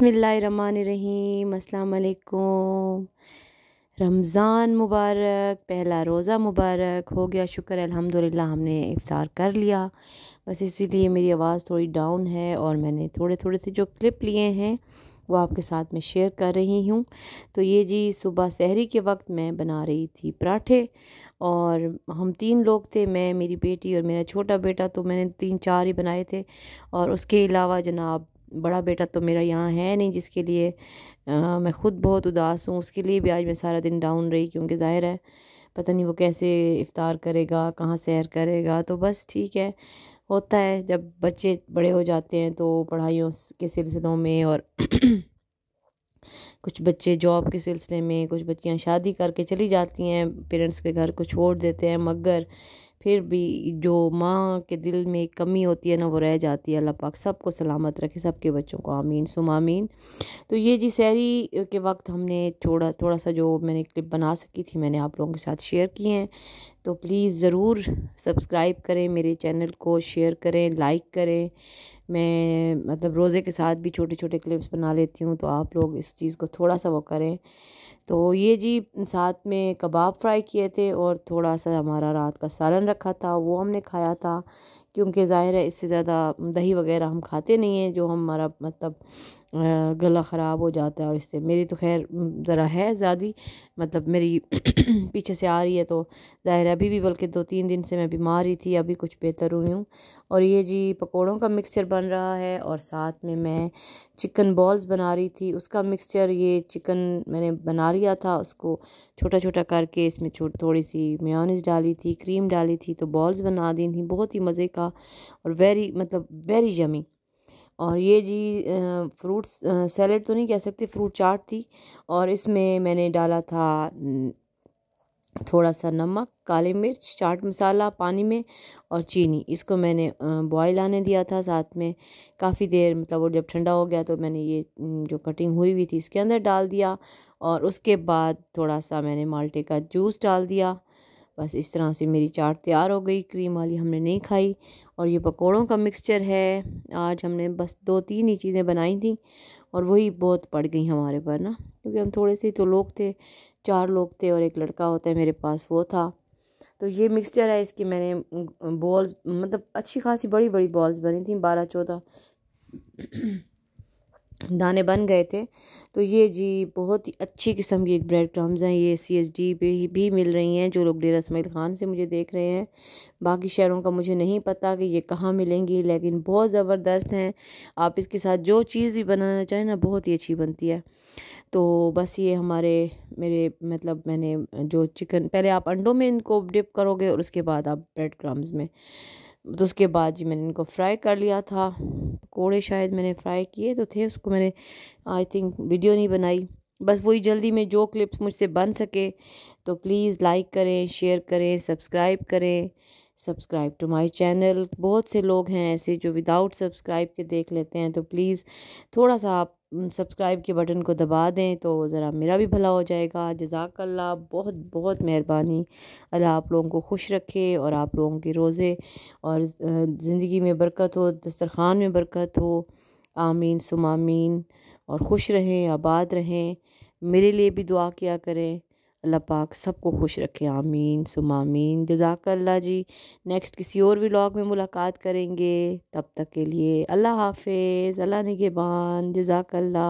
बसमीम अल्लाम रमज़ान मुबारक पहला रोज़ा मुबारक हो गया शुक्र अल्हम्दुलिल्लाह हमने इफ़ार कर लिया बस इसीलिए मेरी आवाज़ थोड़ी डाउन है और मैंने थोड़े थोड़े से जो क्लिप लिए हैं वो आपके साथ में शेयर कर रही हूँ तो ये जी सुबह सहरी के वक्त मैं बना रही थी पराठे और हम तीन लोग थे मैं मेरी बेटी और मेरा छोटा बेटा तो मैंने तीन चार ही बनाए थे और उसके अलावा जनाब बड़ा बेटा तो मेरा यहाँ है नहीं जिसके लिए आ, मैं ख़ुद बहुत उदास हूँ उसके लिए भी आज मैं सारा दिन डाउन रही क्योंकि ज़ाहिर है पता नहीं वो कैसे इफ़ार करेगा कहाँ सैर करेगा तो बस ठीक है होता है जब बच्चे बड़े हो जाते हैं तो पढ़ाइयों के सिलसिलों में और कुछ बच्चे जॉब के सिलसिले में कुछ बच्चियां शादी करके चली जाती हैं पेरेंट्स के घर को छोड़ देते हैं मगर फिर भी जो माँ के दिल में कमी होती है ना वो रह जाती है अल्लाह पाक सबको सलामत रखे सबके बच्चों को आमीन सुम आमीन तो ये जी सहरी के वक्त हमने थोड़ा थोड़ा सा जो मैंने क्लिप बना सकी थी मैंने आप लोगों के साथ शेयर किए हैं तो प्लीज़ ज़रूर सब्सक्राइब करें मेरे चैनल को शेयर करें लाइक करें मैं मतलब रोज़े के साथ भी छोटे छोटे क्लिप्स बना लेती हूँ तो आप लोग इस चीज़ को थोड़ा सा वो करें तो ये जी साथ में कबाब फ्राई किए थे और थोड़ा सा हमारा रात का सालन रखा था वो हमने खाया था क्योंकि ज़ाहिर है इससे ज़्यादा दही वगैरह हम खाते नहीं हैं जो हमारा मतलब गला ख़राब हो जाता है और इससे मेरी तो खैर ज़रा है ज़्यादा मतलब मेरी पीछे से आ रही है तो ज़ाहिर अभी भी बल्कि दो तीन दिन से मैं बीमार ही थी अभी कुछ बेहतर हुई हूँ और ये जी पकोड़ों का मिक्सचर बन रहा है और साथ में मैं चिकन बॉल्स बना रही थी उसका मिक्सचर ये चिकन मैंने बना लिया था उसको छोटा छोटा करके इसमें छोट थोड़ी सी मेयोनीज डाली थी क्रीम डाली थी तो बॉल्स बना दी थी बहुत ही मज़े का और वेरी मतलब वेरी यमी और ये जी फ्रूट्स सैलड तो नहीं कह सकते फ्रूट चाट थी और इसमें मैंने डाला था थोड़ा सा नमक काली मिर्च चाट मसाला पानी में और चीनी इसको मैंने बॉयल आने दिया था साथ में काफ़ी देर मतलब वो जब ठंडा हो गया तो मैंने ये जो कटिंग हुई हुई थी इसके अंदर डाल दिया और उसके बाद थोड़ा सा मैंने माल्टे का जूस डाल दिया बस इस तरह से मेरी चाट तैयार हो गई क्रीम वाली हमने नहीं खाई और ये पकोड़ों का मिक्सचर है आज हमने बस दो तीन ही चीज़ें बनाई थी और वही बहुत पड़ गई हमारे पर ना क्योंकि हम थोड़े से तो लोग थे चार लोग थे और एक लड़का होता है मेरे पास वो था तो ये मिक्सचर है इसकी मैंने बॉल्स मतलब अच्छी खासी बड़ी बड़ी बॉल्स बनी थी बारह चौदह दाने बन गए थे तो ये जी बहुत ही अच्छी किस्म की एक ब्रेड क्रम्स हैं ये सी एस डी पे भी मिल रही हैं जो लोग डेरा इसमाइल ख़ान से मुझे देख रहे हैं बाकी शहरों का मुझे नहीं पता कि ये कहाँ मिलेंगी लेकिन बहुत ज़बरदस्त हैं आप इसके साथ जो चीज़ भी बनाना चाहें ना बहुत ही अच्छी बनती है तो बस ये हमारे मेरे मतलब मैंने जो चिकन पहले आप अंडों में इनको डिप करोगे और उसके बाद आप ब्रेड क्रम्स में तो उसके बाद जी मैंने इनको फ्राई कर लिया था पकोड़े शायद मैंने फ्राई किए तो थे उसको मैंने आई थिंक वीडियो नहीं बनाई बस वही जल्दी में जो क्लिप्स मुझसे बन सके तो प्लीज़ लाइक करें शेयर करें सब्सक्राइब करें सब्सक्राइब टू माय चैनल बहुत से लोग हैं ऐसे जो विदाउट सब्सक्राइब के देख लेते हैं तो प्लीज़ थोड़ा सा आप सब्सक्राइब के बटन को दबा दें तो ज़रा मेरा भी भला हो जाएगा जजाकल्ला बहुत बहुत मेहरबानी अल्लाह आप लोगों को खुश रखे और आप लोगों के रोज़े और ज़िंदगी में बरकत हो दस्तरखान में बरकत हो आमीन सुमामीन और खुश रहें आबाद रहें मेरे लिए भी दुआ किया करें अल्लाह पाक सबको खुश रखे आमीन सुमामीन जजाकल्ला जी नेक्स्ट किसी और व्लॉग में मुलाकात करेंगे तब तक के लिए अल्लाह हाफिज़ अल्लाह निगेबान जजाकल्ला